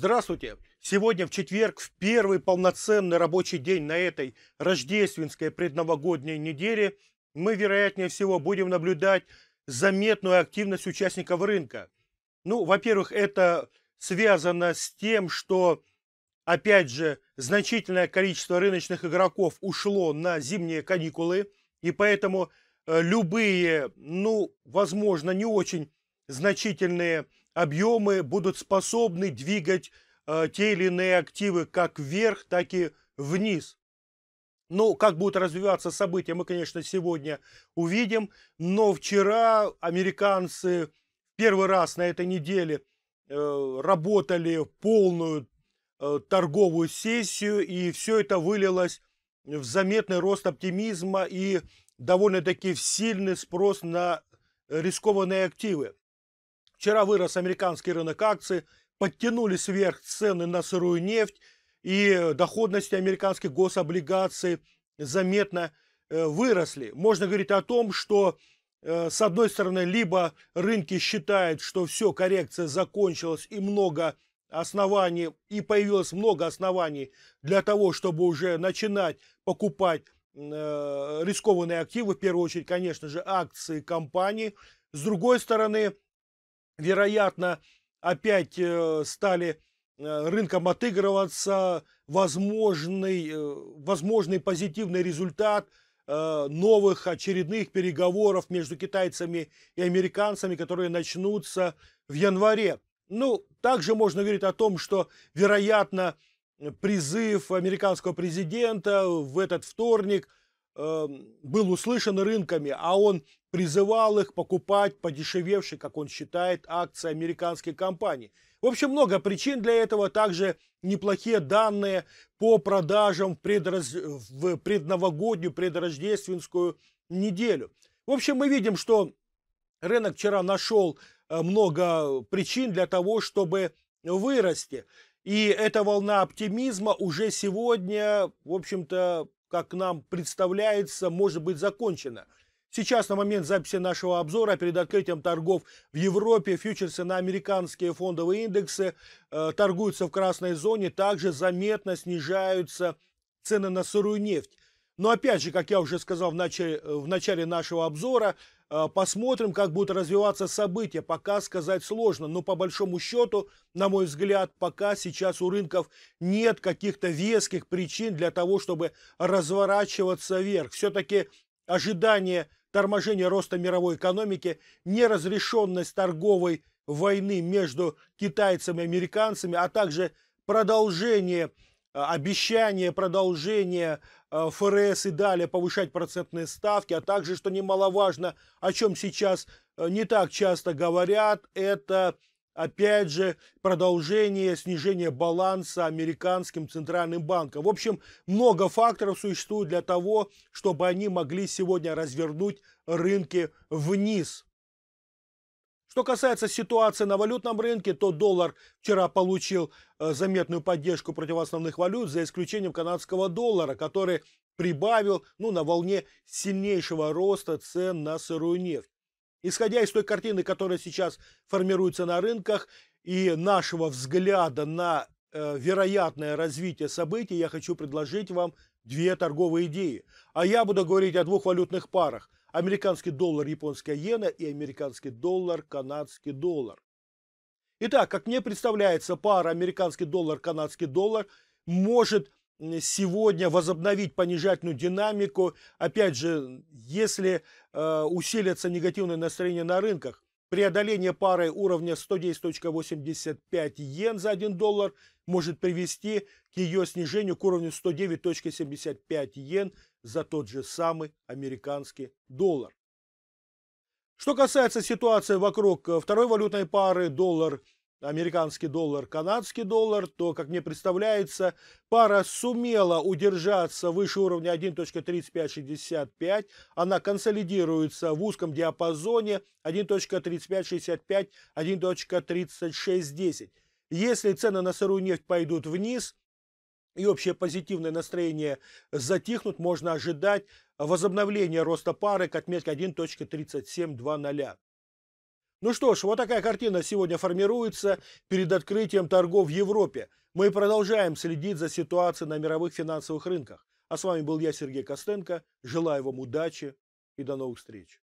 Здравствуйте! Сегодня в четверг, в первый полноценный рабочий день на этой рождественской предновогодней неделе, мы, вероятнее всего, будем наблюдать заметную активность участников рынка. Ну, во-первых, это связано с тем, что, опять же, значительное количество рыночных игроков ушло на зимние каникулы, и поэтому э, любые, ну, возможно, не очень значительные объемы будут способны двигать э, те или иные активы как вверх, так и вниз. Ну, как будут развиваться события, мы, конечно, сегодня увидим. Но вчера американцы первый раз на этой неделе э, работали полную э, торговую сессию, и все это вылилось в заметный рост оптимизма и довольно-таки сильный спрос на рискованные активы. Вчера вырос американский рынок акций, подтянулись вверх цены на сырую нефть, и доходности американских гособлигаций заметно э, выросли. Можно говорить о том, что э, с одной стороны, либо рынки считают, что все, коррекция закончилась и много оснований, и появилось много оснований для того, чтобы уже начинать покупать э, рискованные активы, в первую очередь, конечно же, акции компаний. С другой стороны, вероятно, опять э, стали э, рынком отыгрываться возможный, э, возможный позитивный результат новых очередных переговоров между китайцами и американцами, которые начнутся в январе. Ну, также можно говорить о том, что, вероятно, призыв американского президента в этот вторник – Эм, был услышан рынками, а он призывал их покупать подешевевшие, как он считает, акции американских компаний. В общем, много причин для этого. Также неплохие данные по продажам в, предраз... в предновогоднюю, предрождественскую неделю. В общем, мы видим, что рынок вчера нашел э, много причин для того, чтобы вырасти. И эта волна оптимизма уже сегодня, в общем-то, как нам представляется, может быть закончена. Сейчас на момент записи нашего обзора перед открытием торгов в Европе фьючерсы на американские фондовые индексы э, торгуются в красной зоне, также заметно снижаются цены на сырую нефть. Но опять же, как я уже сказал в начале, в начале нашего обзора, э, посмотрим, как будут развиваться события. Пока сказать сложно, но по большому счету, на мой взгляд, пока сейчас у рынков нет каких-то веских причин для того, чтобы разворачиваться вверх. Все-таки ожидание торможения роста мировой экономики, неразрешенность торговой войны между китайцами и американцами, а также продолжение э, обещания продолжения ФРС и далее повышать процентные ставки, а также, что немаловажно, о чем сейчас э, не так часто говорят, это опять же, продолжение снижения баланса американским центральным банком. В общем, много факторов существует для того, чтобы они могли сегодня развернуть рынки вниз. Что касается ситуации на валютном рынке, то доллар вчера получил э, заметную поддержку против основных валют, за исключением канадского доллара, который прибавил ну, на волне сильнейшего роста цен на сырую нефть. Исходя из той картины, которая сейчас формируется на рынках, и нашего взгляда на э, вероятное развитие событий, я хочу предложить вам две торговые идеи. А я буду говорить о двух валютных парах – американский доллар, японская иена и американский доллар, канадский доллар. Итак, как мне представляется, пара американский доллар, канадский доллар может сегодня возобновить понижательную динамику. Опять же, если э, усилятся негативные настроения на рынках, преодоление пары уровня 110.85 йен за 1 доллар может привести к ее снижению к уровню 109.75 йен за тот же самый американский доллар. Что касается ситуации вокруг э, второй валютной пары доллар американский доллар, канадский доллар, то, как мне представляется, пара сумела удержаться выше уровня 1.3565. Она консолидируется в узком диапазоне 1.3565, 1.3610. Если цены на сырую нефть пойдут вниз, и общее позитивное настроение затихнут, можно ожидать возобновления роста пары к отметке 1.3720. Ну что ж, вот такая картина сегодня формируется перед открытием торгов в Европе. Мы продолжаем следить за ситуацией на мировых финансовых рынках. А с вами был я, Сергей Костенко. Желаю вам удачи и до новых встреч.